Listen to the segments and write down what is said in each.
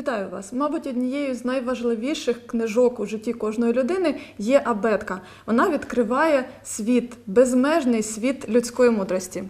Вітаю вас! Мабуть, однією з найважливіших книжок у житті кожної людини є абетка. Вона відкриває світ, безмежний світ людської мудрості,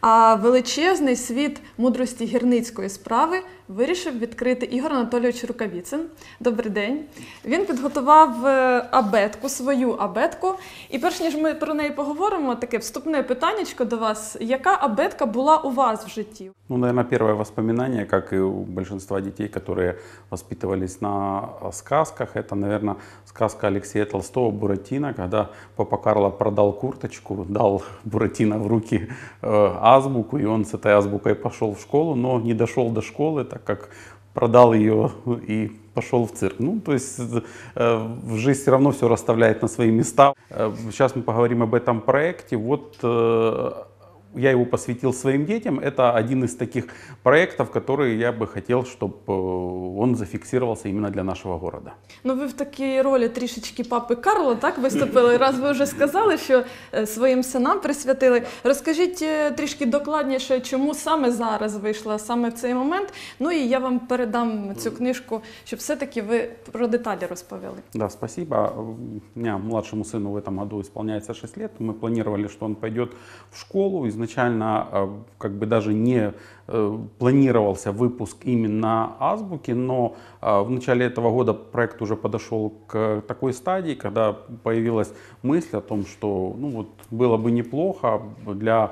а величезний світ мудрості гірницької справи вирішив відкрити Ігор Анатолійович Рукавіцин. Добрий день. Він підготував е, абетку, свою абетку. І перш ніж ми про неї поговоримо, таке вступне питання. до вас. Яка абетка була у вас в житті? Ну, наверное, перше воспоминання, як і у більшості дітей, які воспитувалися на э, сказках, це, мабуть, сказка Олексія Толстого «Буратино», коли папа Карло продав курточку, дав Буратино в руки э, азбуку, і він з цією азбукою пішов в школу, але не дійшов до школи, так как продал ее и пошел в цирк. Ну, то есть э, жизнь все равно все расставляет на свои места. Э, сейчас мы поговорим об этом проекте. Вот э, я его посвятил своим детям. Это один из таких проектов, которые я бы хотел, чтобы э, он зафиксировался именно для нашего города. Ну, вы в такій роли трішечки папы Карла так выступили. Раз вы уже сказали, что э, своим синам присвятили. Розкажіть э, трішки докладніше, чему саме зараз вийшла саме в цей момент. Ну и я вам передам эту книжку, чтобы все-таки вы про детали розповіли. Да, спасибо. У меня младшему сыну в этом году исполняется 6 лет. Мы планировали, что он пойдет в школу из изначально э, как бы даже не э, планировался выпуск именно азбуки, но э, в начале этого года проект уже подошел к такой стадии, когда появилась мысль о том, что ну вот, было бы неплохо для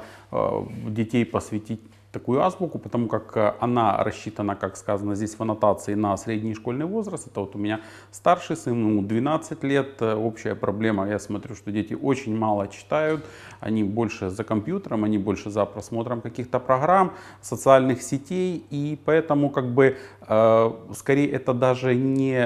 детей посвятить такую азбуку, потому как э, она рассчитана, как сказано здесь в аннотации, на средний школьный возраст. Это вот у меня старший сын, ему 12 лет. Э, общая проблема, я смотрю, что дети очень мало читают, они больше за компьютером, они больше за просмотром каких-то программ, социальных сетей, и поэтому как бы э, скорее это даже не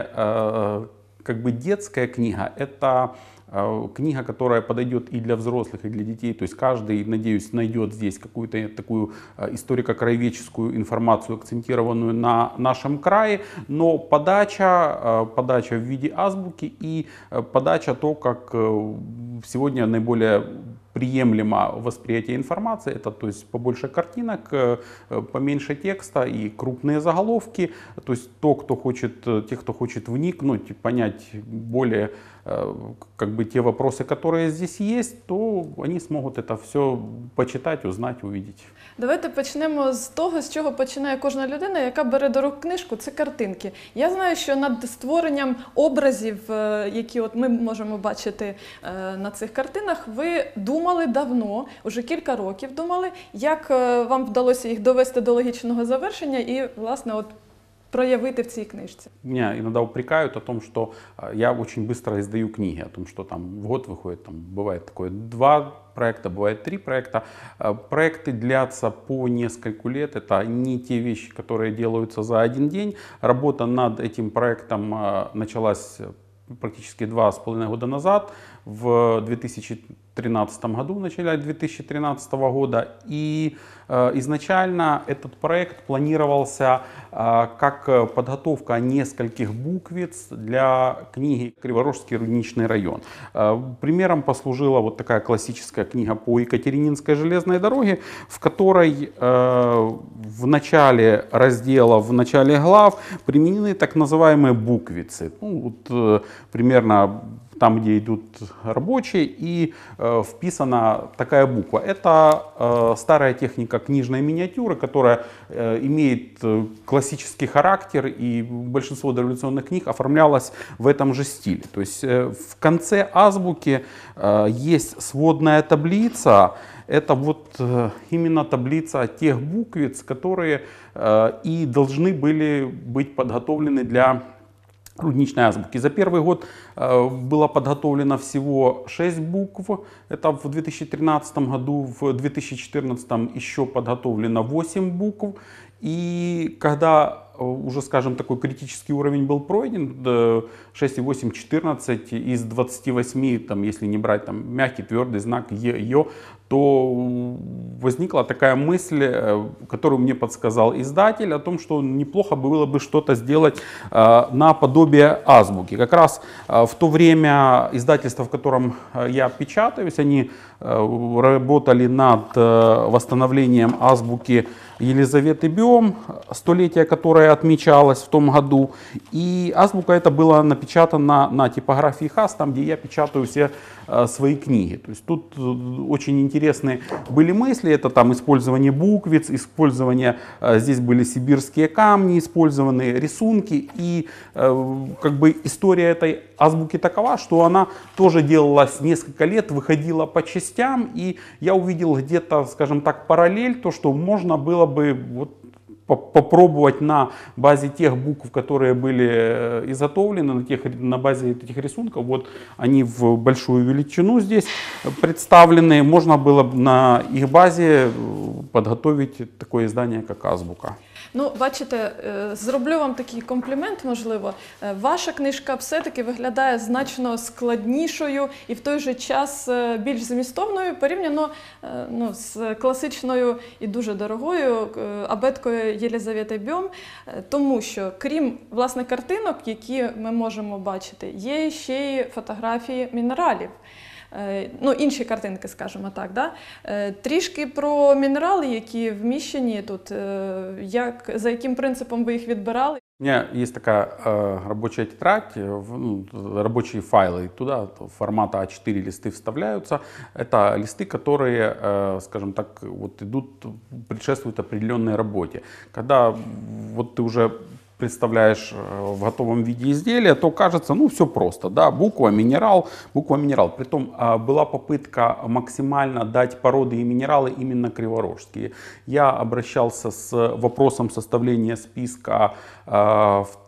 как бы детская книга, это а, книга, которая подойдет и для взрослых, и для детей. То есть каждый, надеюсь, найдет здесь какую-то такую а, историко-краеведческую информацию, акцентированную на нашем крае. Но подача, а, подача в виде азбуки и подача то, как сегодня наиболее приемлемо восприятие информации, это то есть побольше картинок, поменьше текста и крупные заголовки, то есть то, кто хочет, те, кто хочет вникнуть, понять более Э, как бы те вопросы, которые здесь есть, то вони зможуть це все почитати, узнати, увидіти. Давайте почнемо з того, з чого починає кожна людина, яка бере до рук книжку. Це картинки. Я знаю, що над створенням образів, е, які от ми можемо бачити е, на цих картинах, ви думали давно, уже кілька років думали, як е, вам вдалося їх довести до логічного завершення і власне от. проявити в цій книжці? Меня иногда упрекают о том, что а, я очень быстро издаю книги, о том, что там в год выходит, там бывает такое два проекта, бывает три проекта. А, проекты длятся по нескольку лет. Это не те вещи, которые делаются за один день. Работа над этим проектом а, началась э, практически два с половиной года назад в 2013 году, в начале 2013 года. И э, изначально этот проект планировался э, как подготовка нескольких буквиц для книги «Криворожский рудничный район». Э, примером послужила вот такая классическая книга по Екатерининской железной дороге, в которой э, в начале раздела, в начале глав применены так называемые буквицы. Ну, вот, э, примерно там, где идут рабочие, и э, вписана такая буква. Это э, старая техника книжной миниатюры, которая э, имеет э, классический характер, и большинство дореволюционных книг оформлялось в этом же стиле. То есть э, в конце азбуки э, есть сводная таблица, это вот э, именно таблица тех буквиц, которые э, и должны были быть подготовлены для рудничной ну, азбуки. За первый год э, было подготовлено всего 6 букв, это в 2013 году, в 2014 еще подготовлено 8 букв. И когда Э, уже, скажем, такой критический уровень был пройден, 6,8, 14 из 28, там, если не брать там, мягкий, твердый знак Е, Ё, то возникла такая мысль, э, которую мне подсказал издатель, о том, что неплохо было бы что-то сделать э, наподобие азбуки. Как раз в то время издательство, в котором я печатаюсь, они работали над восстановлением азбуки Елизаветы Биом, столетие которое которая отмечалась в том году. И азбука это была напечатана на типографии ХАС, там, где я печатаю все э, свои книги. То есть тут э, очень интересные были мысли. Это там использование буквиц, использование, э, здесь были сибирские камни, использованы рисунки. И как бы история этой азбуки такова, что она тоже делалась несколько лет, выходила по частям. И я увидел где-то, скажем так, параллель, то, что можно было бы вот попробовать на базе тех букв, которые были э, изготовлены, на, тех, на базе этих рисунков, вот они в большую величину здесь представлены, можно было на их базе э, подготовить такое издание, как азбука. Ну, бачите, е, зроблю вам такий комплімент, можливо. Е, ваша книжка все-таки виглядає значно складнішою і в той же час е, більш змістовною порівняно ну, з класичною і дуже дорогою абеткою Єлізавети Бьом, тому що крім власне картинок, які ми можемо бачити, є ще й фотографії мінералів. Е, ну, інші картинки, скажімо так. Да? Е, трішки про мінерали, які вміщені тут, е, як, за яким принципом ви їх відбирали. У меня есть такая э, рабочая тетрадь, ну, рабочие файлы. Туда А4 листы вставляються. Это листы, которые, э, так, вот идут, предшествуют определенной работе. Когда вот ты уже представляешь э, в готовом виде изделия, то кажется, ну все просто, да, буква, минерал, буква, минерал. Притом а, была попытка максимально дать породы и минералы именно криворожские. Я обращался с вопросом составления списка а, в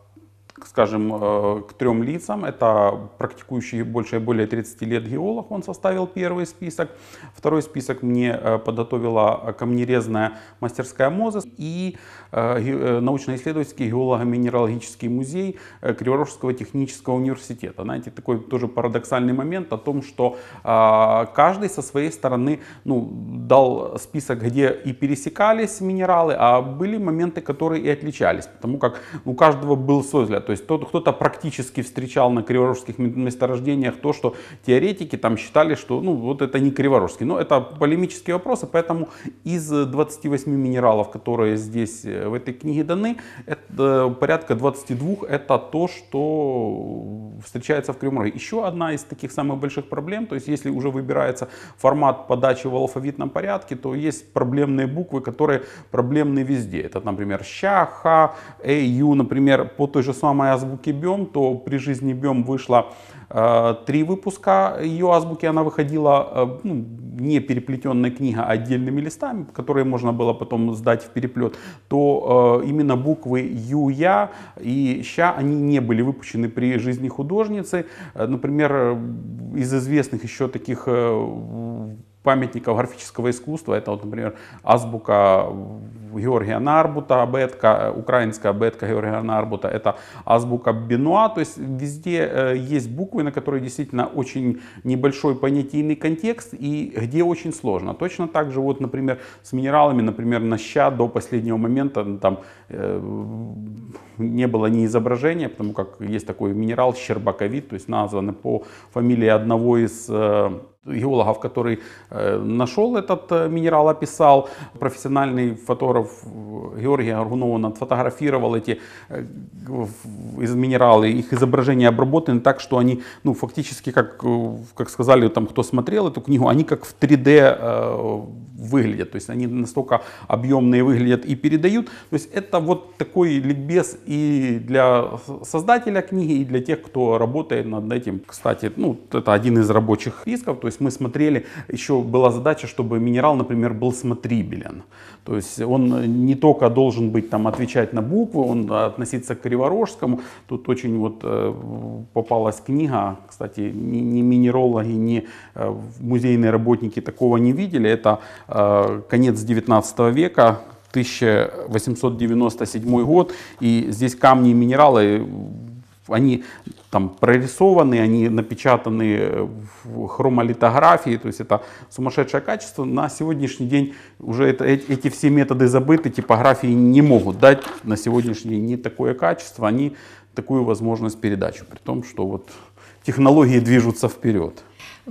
скажем, э, к трем лицам. Это практикующий больше и более 30 лет геолог, он составил первый список. Второй список мне э, подготовила э, камнерезная мастерская МОЗы и научно-исследовательский геолого-минералогический музей Криворожского технического университета. Знаете, такой тоже парадоксальный момент о том, что а, каждый со своей стороны ну, дал список, где и пересекались минералы, а были моменты, которые и отличались, потому как у каждого был свой взгляд. То есть кто-то практически встречал на криворожских месторождениях то, что теоретики там считали, что ну вот это не криворожский. Но это полемические вопросы, поэтому из 28 э, минералов, которые здесь э, в этой книге даны, это э, порядка 22 это то, что встречается в Кривом Еще одна из таких самых больших проблем, то есть если уже выбирается формат подачи в алфавитном порядке, то есть проблемные буквы, которые проблемные везде. Это, например, ща, ха, эй, ю, например, по той же самой самой азбуки Бем, то при жизни Бем вышло э, три выпуска ее азбуки. Она выходила э, ну, не переплетенная книга, а отдельными листами, которые можно было потом сдать в переплет. То э, именно буквы Ю, Я и Ща, они не были выпущены при жизни художницы. Например, из известных еще таких памятников графического искусства. Это, вот, например, азбука Георгия Нарбута, абетка, украинская абетка Георгия Нарбута. Это азбука Бенуа. То есть везде э, есть буквы, на которые действительно очень небольшой понятийный контекст и где очень сложно. Точно так же, вот, например, с минералами, например, на ща до последнего момента ну, там э, не было ни изображения, потому как есть такой минерал Щербаковид то есть названы по фамилии одного из э, геологов, который э, нашел этот э, минерал, описал. Профессиональный фотограф э, Георгий Аргунов отфотографировал эти из минералы, их изображения обработаны так, что они ну, фактически, как, как сказали там, кто смотрел эту книгу, они как в 3D выглядят. То есть они настолько объемные выглядят и передают. То есть это вот такой ликбез и для создателя книги, и для тех, кто работает над этим. Кстати, ну, это один из рабочих рисков. То есть мы смотрели, еще была задача, чтобы минерал, например, был смотрибелен. То есть он не только должен быть там отвечать на буквы, он относиться к криворожскому. Тут очень вот э, попалась книга, кстати, ни, ни минерологи, ни э, музейные работники такого не видели. Это Э, конец 19 века, 1897 год, и здесь камни и минералы, они там прорисованы, они напечатаны в хромолитографии, то есть это сумасшедшее качество. На сегодняшний день уже это, эти все методы забыты, типографии не могут дать на сегодняшний день ни такое качество, ни такую возможность передачи, при том, что вот технологии движутся вперед.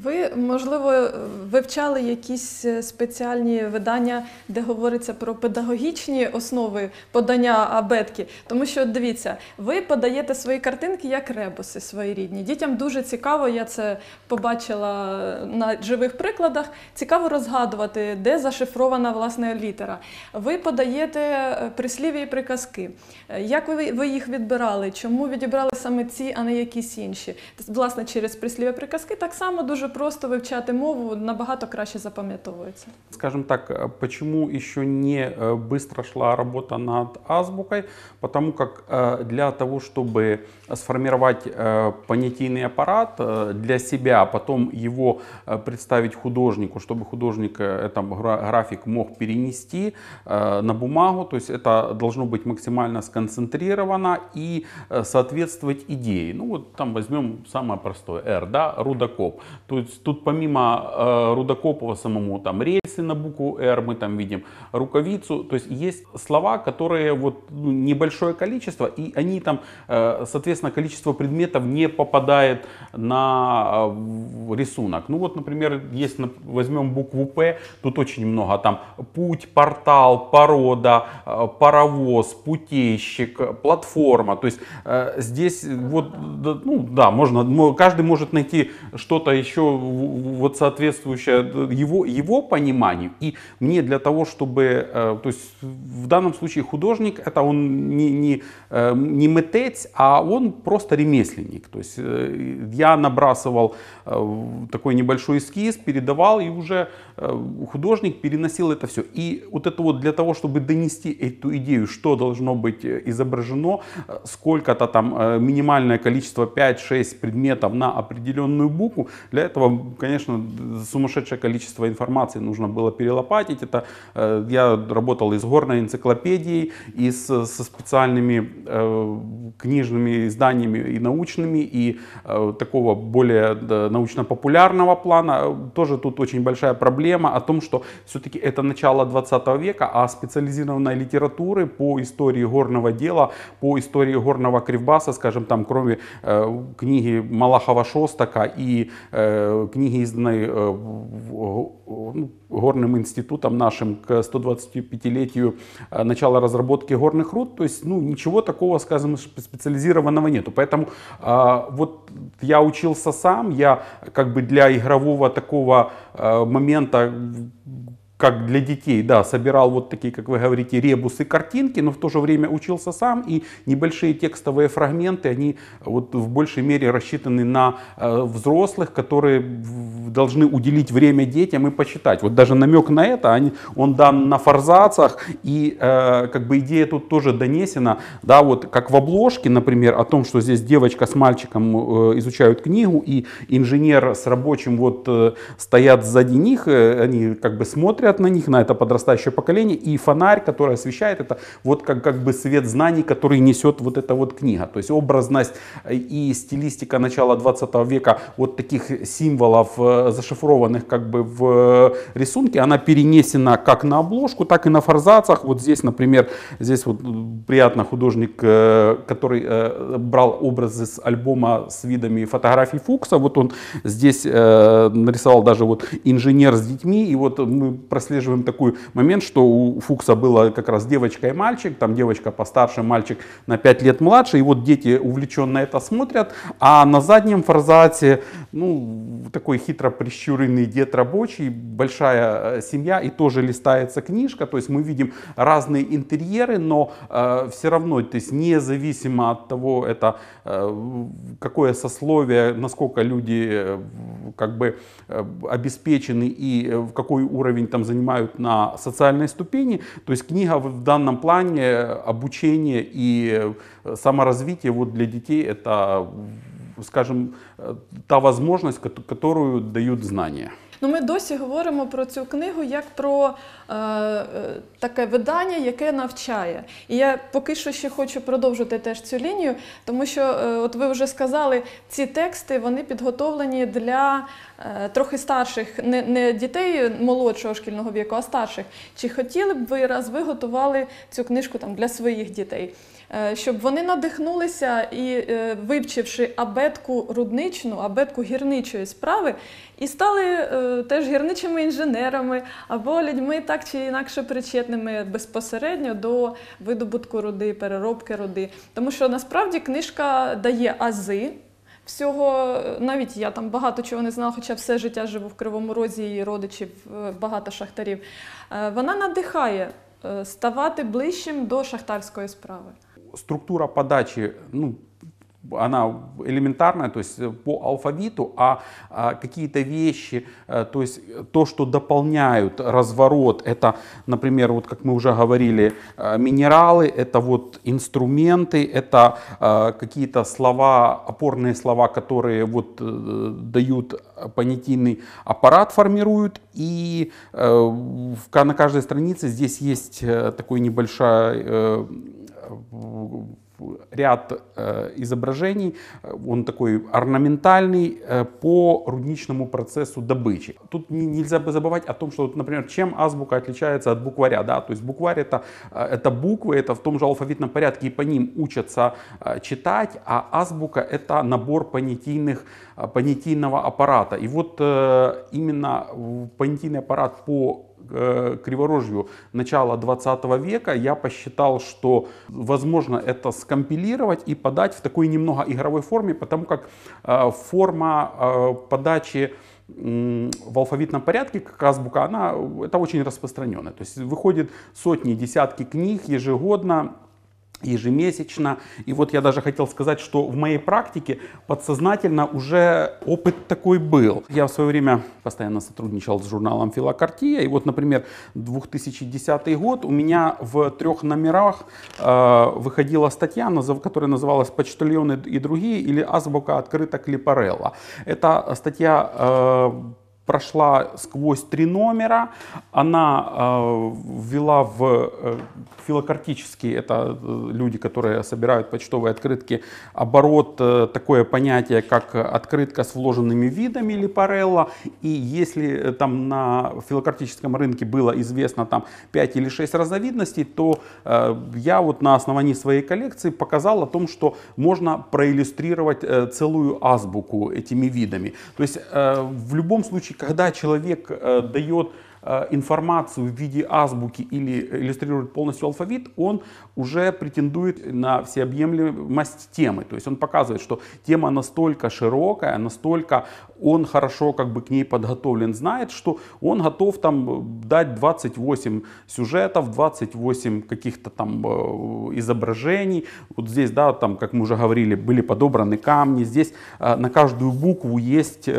Ви можливо вивчали якісь е, спеціальні видання, де говориться про педагогічні основи подання абетки. Тому що дивіться, ви подаєте свої картинки як ребуси свої рідні. Дітям дуже цікаво, я це побачила е, на живих прикладах. Цікаво розгадувати, де зашифрована власне літера. Ви подаєте е, прислів'я і приказки. Як ви ви їх відбирали? Чому відібрали саме ці, а не якісь інші? Власне, через прислів'я приказки так само дуже дуже просто вивчати мову, набагато краще запам'ятовується. Скажем так, е, почему еще не е, быстро шла работа над азбукою? Потому как е, для того, чтобы сформировать э, понятийный аппарат э, для себя, а потом его э, представить художнику, чтобы художник этот график мог перенести на бумагу. То есть это должно быть максимально сконцентрировано и соответствовать идее. Ну вот там возьмем самое простое, R, да, рудокоп. То есть тут помимо рудокопова самому, там рельсы на букву R мы там видим, рукавицу. То есть есть слова, которые вот ну, небольшое количество, и они там соответственно соответственно, количество предметов не попадает на а, рисунок. Ну вот, например, если возьмем букву «П», тут очень много, а там путь, портал, порода, а, паровоз, путейщик, платформа. То есть э, здесь вот, ну да, можно, каждый может найти что-то еще вот соответствующее его, его пониманию. И мне для того, чтобы, э, то есть в данном случае художник, это он не, не, э, не мытец, а он просто ремесленник. То есть э, я набрасывал э, такой небольшой эскиз, передавал, и уже э, художник переносил это все. И вот это вот для того, чтобы донести эту идею, что должно быть изображено, сколько-то там минимальное количество 5-6 предметов на определенную букву, для этого, конечно, сумасшедшее количество информации нужно было перелопатить. Это я работал из горной энциклопедии и с, со специальными книжными изданиями и научными, и э, такого более да, научно-популярного плана. Тоже тут очень большая проблема о том, что все-таки это начало 20 века, а специализированной литературы по истории горного дела, по истории горного кривбаса, скажем, там, кроме э, книги Малахова Шостака и э, книги, изданной э, ну, горным институтом нашим к 125-летию э, начала разработки горных руд. То есть, ну, ничего такого, скажем, специализированного нету. Поэтому э, вот я учился сам, я как бы для игрового такого э, момента как для детей, да, собирал вот такие, как вы говорите, ребусы, картинки, но в то же время учился сам, и небольшие текстовые фрагменты, они вот в большей мере рассчитаны на э, взрослых, которые должны уделить время детям и почитать. Вот даже намек на это, они, он дан на форзацах, и э, как бы идея тут тоже донесена, да, вот как в обложке, например, о том, что здесь девочка с мальчиком э, изучают книгу, и инженер с рабочим вот э, стоят сзади них, э, они как бы смотрят, взгляд на них, на это подрастающее поколение, и фонарь, который освещает это, вот как, как бы свет знаний, который несет вот эта вот книга. То есть образность э, и стилистика начала 20 века вот таких символов, э, зашифрованных как бы в э, рисунке, она перенесена как на обложку, так и на форзацах. Вот здесь, например, здесь вот приятно художник, который брал образы с альбома с видами фотографий Фукса, вот он здесь нарисовал даже вот инженер с детьми, и вот мы прослеживаем такой момент, что у Фукса было как раз девочка и мальчик, там девочка постарше, мальчик на 5 лет младше, и вот дети увлеченно это смотрят, а на заднем форзате, ну, такой хитро прищуренный дед рабочий, большая э, семья, и тоже листается книжка, то есть мы видим разные интерьеры, но э, все равно, то есть независимо от того, это э, какое сословие, насколько люди э, как бы э, обеспечены и э, в какой уровень там занимают на социальной ступени. То есть книга в данном плане обучение и э, саморазвитие вот для детей это, скажем, э, та возможность, которую дают знания. Ну, Ми досі говоримо про цю книгу як про е, е, таке видання, яке навчає. І я поки що ще хочу продовжити теж цю лінію, тому що, е, от ви вже сказали, ці тексти вони підготовлені для е, трохи старших, не, не дітей молодшого шкільного віку, а старших. Чи хотіли б ви раз ви готували цю книжку там, для своїх дітей? Е, щоб вони надихнулися і е, вивчивши абетку рудничну, абетку гірничої справи, і стали е, теж гірничими інженерами або людьми так чи інакше причетними безпосередньо до видобутку руди, переробки руди. Тому що насправді книжка дає ази. Всього, навіть я там багато чого не знала, хоча все життя живу в Кривому Розі і родичів е, багато шахтарів. Е, вона надихає е, ставати ближчим до шахтарської справи. Структура подачі ну, она элементарная, то есть э, по алфавиту, а, а какие-то вещи, э, то есть то, что дополняют разворот, это, например, вот как мы уже говорили, э, минералы, это вот инструменты, это какие-то слова, опорные слова, которые вот дают понятийный аппарат, формируют, и на каждой странице здесь есть такой небольшой ряд э, изображений, он такой орнаментальный, э, по рудничному процессу добычи. Тут нельзя бы забывать о том, что, например, чем азбука отличается от букваря. Да? То есть букварь это, э, это буквы, это в том же алфавитном порядке, и по ним учатся читать, а азбука это набор понятийных, понятийного аппарата. И вот именно понятийный аппарат по Э, криворожью начала 20 века, я посчитал, что возможно это скомпилировать и подать в такой немного игровой форме, потому как э, форма э, подачи в алфавитном порядке, как азбука, она, это очень распространенная. То есть выходит сотни, десятки книг ежегодно, ежемесячно. И вот я даже хотел сказать, что в моей практике подсознательно уже опыт такой был. Я в свое время постоянно сотрудничал с журналом Филокартия. И вот, например, 2010 год у меня в трех номерах э, выходила статья, которая называлась «Почтальоны и другие» или «Азбука открыта Клипарелла». Это статья э, прошла сквозь три номера. Она э, ввела в э, филокартический, это э, люди, которые собирают почтовые открытки, оборот э, такое понятие, как открытка с вложенными видами или парелла. И если э, там на филокартическом рынке было известно там 5 или 6 разновидностей, то э, я вот на основании своей коллекции показал о том, что можно проиллюстрировать э, целую азбуку этими видами. То есть э, в любом случае когда человек э, дает э, информацию в виде азбуки или иллюстрирует полностью алфавит, он уже претендует на всеобъемлемость темы. То есть он показывает, что тема настолько широкая, настолько он хорошо как бы к ней подготовлен, знает, что он готов там э, дать 28 сюжетов, 28 каких-то там э, изображений. Вот здесь, да, там, как мы уже говорили, были подобраны камни. Здесь э, на каждую букву есть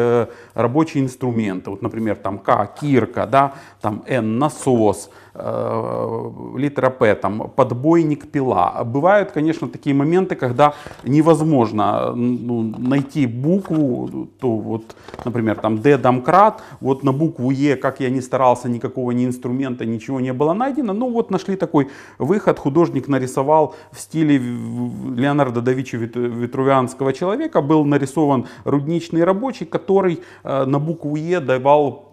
рабочие инструменты. Вот, например, там К, кирка, да, там Н, насос, литера П, там, подбойник, пила. Бывают, конечно, такие моменты, когда невозможно ну, найти букву, то вот например, там D домкрат, вот на букву Е, как я не ни старался, никакого ни инструмента, ничего не было найдено, ну вот нашли такой выход, художник нарисовал в стиле Леонардо да Винчи Витрувианского человека, был нарисован рудничный рабочий, который э, на букву Е давал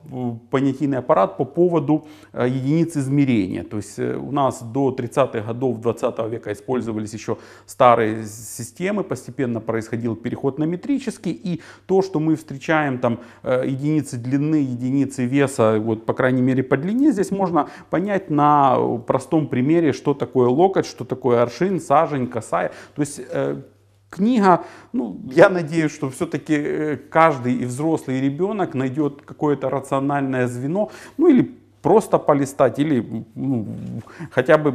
понятийный аппарат по поводу э, единиц измерения. То есть э, у нас до 30-х годов 20 -го века использовались еще старые системы, постепенно происходил переход на метрический, и то, что мы встречаем там э, единицы длины, единицы веса, вот по крайней мере по длине, здесь можно понять на простом примере, что такое локоть, что такое аршин, сажень, косая. То есть книга. Ну, я надеюсь, что все-таки э, каждый и взрослый и ребенок найдет какое-то рациональное звено, ну или просто полистать, или ну, хотя бы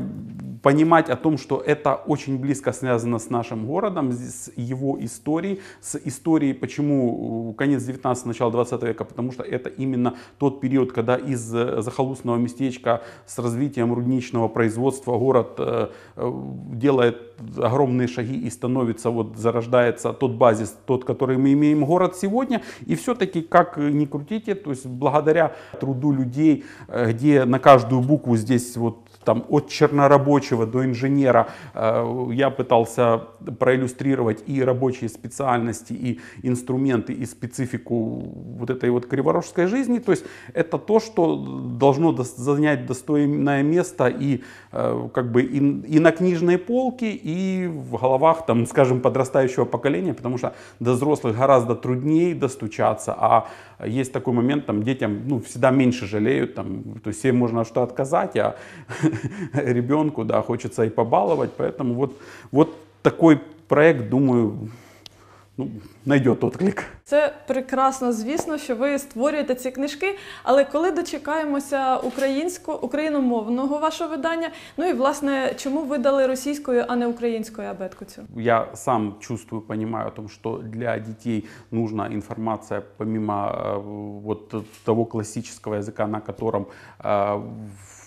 понимать о том, что это очень близко связано с нашим городом, с его историей, с историей, почему э, конец 19 начало 20 века, потому что это именно тот период, когда из э, захолустного местечка с развитием рудничного производства город делает огромные шаги и становится, вот зарождается тот базис, тот, который мы имеем город сегодня. И все-таки, как ни крутите, то есть благодаря труду людей, э, где на каждую букву здесь вот там, от чернорабочего до инженера. Э, я пытался проиллюстрировать и рабочие специальности, и инструменты, и специфику вот этой вот криворожской жизни. То есть это то, что должно занять достойное место и э, как бы и, и на книжной полке, и в головах, там, скажем, подрастающего поколения, потому что до взрослых гораздо труднее достучаться, а есть такой момент, там, детям, ну, всегда меньше жалеют, там, то есть всем можно что то отказать, а ребенку, да, хочется и побаловать, поэтому вот, вот такой проект, думаю, ну, найдет отклик. Це прекрасно, звісно, що ви створюєте ці книжки. Але коли дочекаємося українсько україномовного вашого видання, ну і власне, чому ви дали російською, а не українською абетку цю? Я сам чувствую, понимаю о том, что для дітей нужна інформація помимо э, вот того классического языка, на котором э, в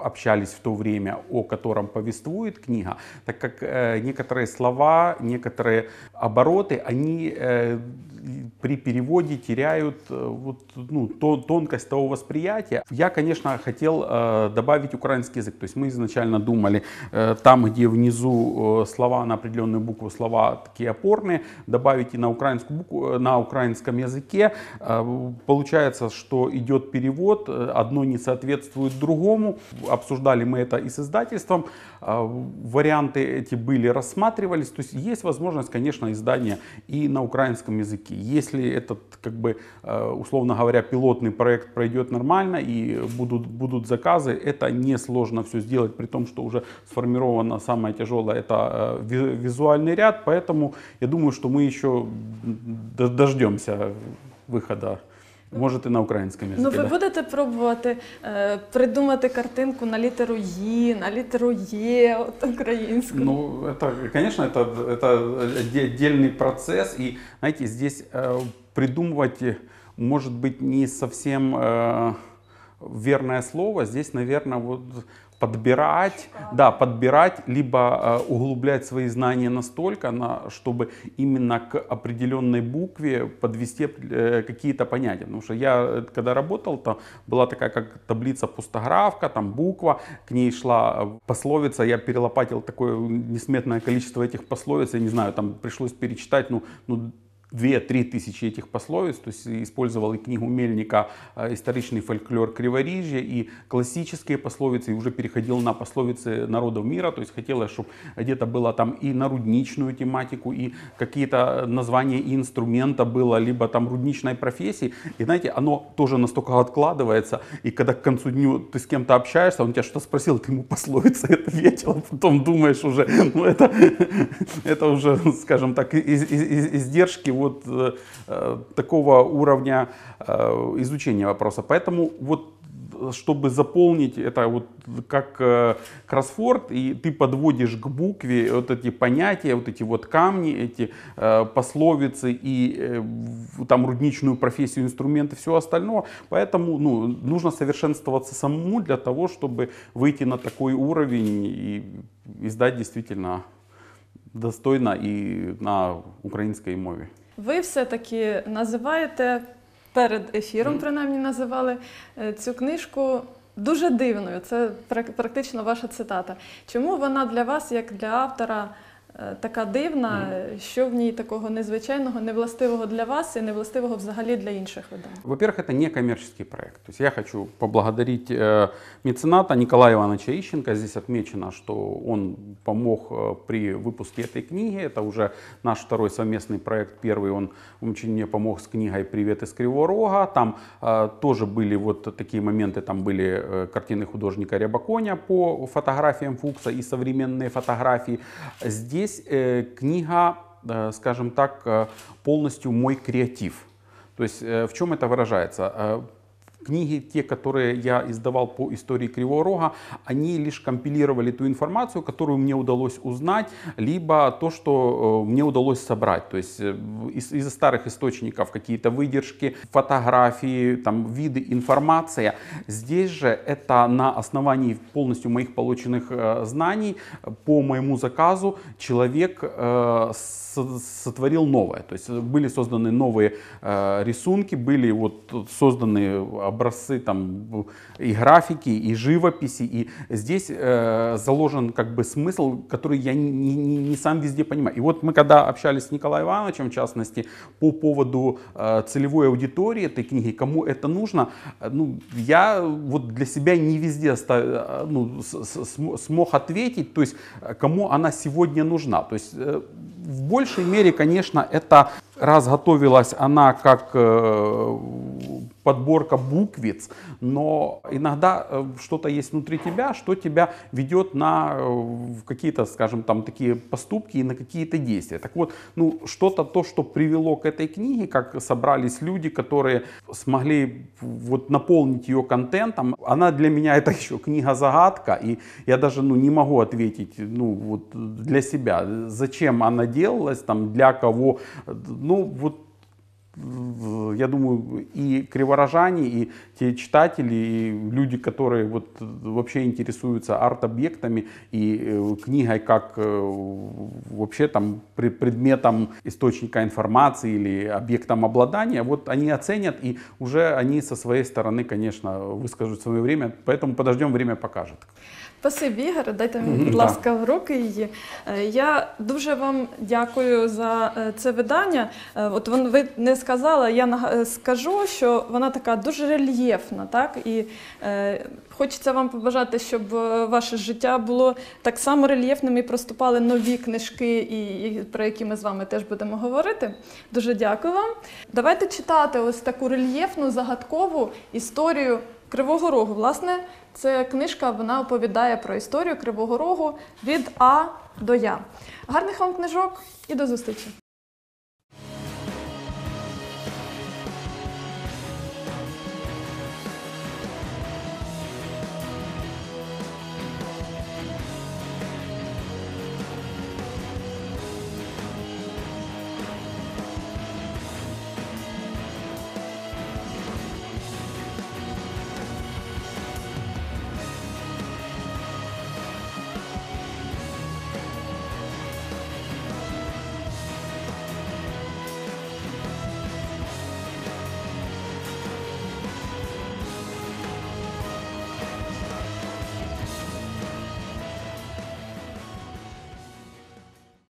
общались в то время, о котором повествует книга, так как э, некоторые слова, некоторые обороты, они э, при переводе теряют э, вот, ну, то, тонкость того восприятия. Я, конечно, хотел э, добавить украинский язык. То есть мы изначально думали, э, там, где внизу слова на определенную букву, слова такие опорные, добавить и на, украинскую букву, на украинском языке. получается, что идет перевод, одно не соответствует другому. Обсуждали мы это и с издательством. варианты эти были рассматривались. То есть есть возможность, конечно, издания и на украинском языке риски. Если этот, как бы, э, условно говоря, пилотный проект пройдет нормально и будут, будут заказы, это несложно все сделать, при том, что уже сформировано самое тяжелое, это э, визуальный ряд, поэтому я думаю, что мы еще дождемся выхода Можете на українському язикі, Ну, ви да? будете пробувати е, придумати картинку на літеру «Ї», на літеру Є от, українську. Ну, это, конечно, это, это отдельный процесс. И, знаете, здесь э, придумывать, может быть, не совсем э, верное слово. Здесь, наверное, вот подбирать, да, подбирать, либо э, углублять свои знания настолько, на, чтобы именно к определенной букве подвести э, какие-то понятия. Потому что я, э, когда работал, там была такая как таблица пустографка, там буква, к ней шла э, пословица, я перелопатил такое несметное количество этих пословиц, я не знаю, там пришлось перечитать, ну, ну 2-3 тысячи этих пословиц, то есть использовал и книгу Мельника а, «Историчный фольклор Криворижья», и классические пословицы, и уже переходил на пословицы народов мира, то есть хотелось, чтобы где-то было там и на рудничную тематику, и какие-то названия и инструмента было, либо там рудничной профессии, и знаете, оно тоже настолько откладывается, и когда к концу дня ты с кем-то общаешься, он тебя что-то спросил, ты ему пословицы ответил, а потом думаешь уже, ну это, это уже, скажем так, издержки вот э, э, такого уровня э, изучения вопроса. Поэтому вот чтобы заполнить это вот как э, кроссворд, и ты подводишь к букве вот эти понятия, вот эти вот камни, эти э, пословицы и э, там рудничную профессию, инструменты, все остальное. Поэтому ну, нужно совершенствоваться самому для того, чтобы выйти на такой уровень и издать действительно достойно и на украинской мове. ви все-таки називаєте перед ефіром, принаймні називали е, цю книжку дуже дивною. Це практично ваша цитата. Чому вона для вас, як для автора, Е, така дивна, що в ней такого незвичайного, невластивого для вас и невластивого взагалі для інших видань? Во-первых, это не коммерческий проект. То есть я хочу поблагодарить э, мецената Николая Ивановича Ищенко. Здесь отмечено, что он помог э, при выпуске этой книги. Это уже наш второй совместный проект. Первый он очень мне помог с книгой «Привет из Кривого Рога». Там э, тоже были вот такие моменты. Там были картины художника Рябаконя по фотографиям Фукса и современные фотографии. Здесь здесь э, книга, э, скажем так, э, полностью мой креатив. То есть в чем это выражается? Книги, те, которые я издавал по истории Кривого Рога, они лишь компилировали ту информацию, которую мне удалось узнать, либо то, что э, мне удалось собрать. То есть э, из, из старых источников какие-то выдержки, фотографии, там, виды информация. Здесь же это на основании полностью моих полученных э, знаний по моему заказу человек сотворил новое. То есть были созданы новые рисунки, были вот созданы а, образцы там и графики, и живописи, и здесь э, заложен как бы смысл, который я не, не, не сам везде понимаю. И вот мы когда общались с Николаем Ивановичем, в частности, по поводу э, целевой аудитории этой книги, кому это нужно, э, ну, я вот для себя не везде став, э, ну, с, с, смог ответить, то есть э, кому она сегодня нужна. То есть э, в большей мере, конечно, это раз готовилась она как э, подборка буквиц, но иногда э, что-то есть внутри тебя, что тебя ведет на э, какие-то, скажем, там такие поступки и на какие-то действия. Так вот, ну что-то то, что привело к этой книге, как собрались люди, которые смогли вот наполнить ее контентом, она для меня это еще книга-загадка, и я даже ну, не могу ответить ну, вот для себя, зачем она делалась, там, для кого, э, ну вот я думаю, и криворожане, и те читатели, и люди, которые вот вообще интересуются арт-объектами и э, книгой как э, вообще там предметом источника информации или объектом обладания, вот они оценят и уже они со своей стороны, конечно, выскажут свое время, поэтому подождем, время покажет. Спасибі, Ігор, дайте мені, будь ласка, в руки її. Е, я дуже вам дякую за е, це видання. Е, от ви не сказала, я скажу, що вона така дуже рельєфна, так? І хочеться вам побажати, щоб ваше життя було так само рельєфним і проступали нові книжки, і про які ми з вами теж будемо говорити. Дуже дякую вам. Давайте читати ось таку рельєфну загадкову історію. Кривого Рогу, власне, це книжка вона оповідає про історію Кривого Рогу від А до Я. Гарних вам книжок і до зустрічі!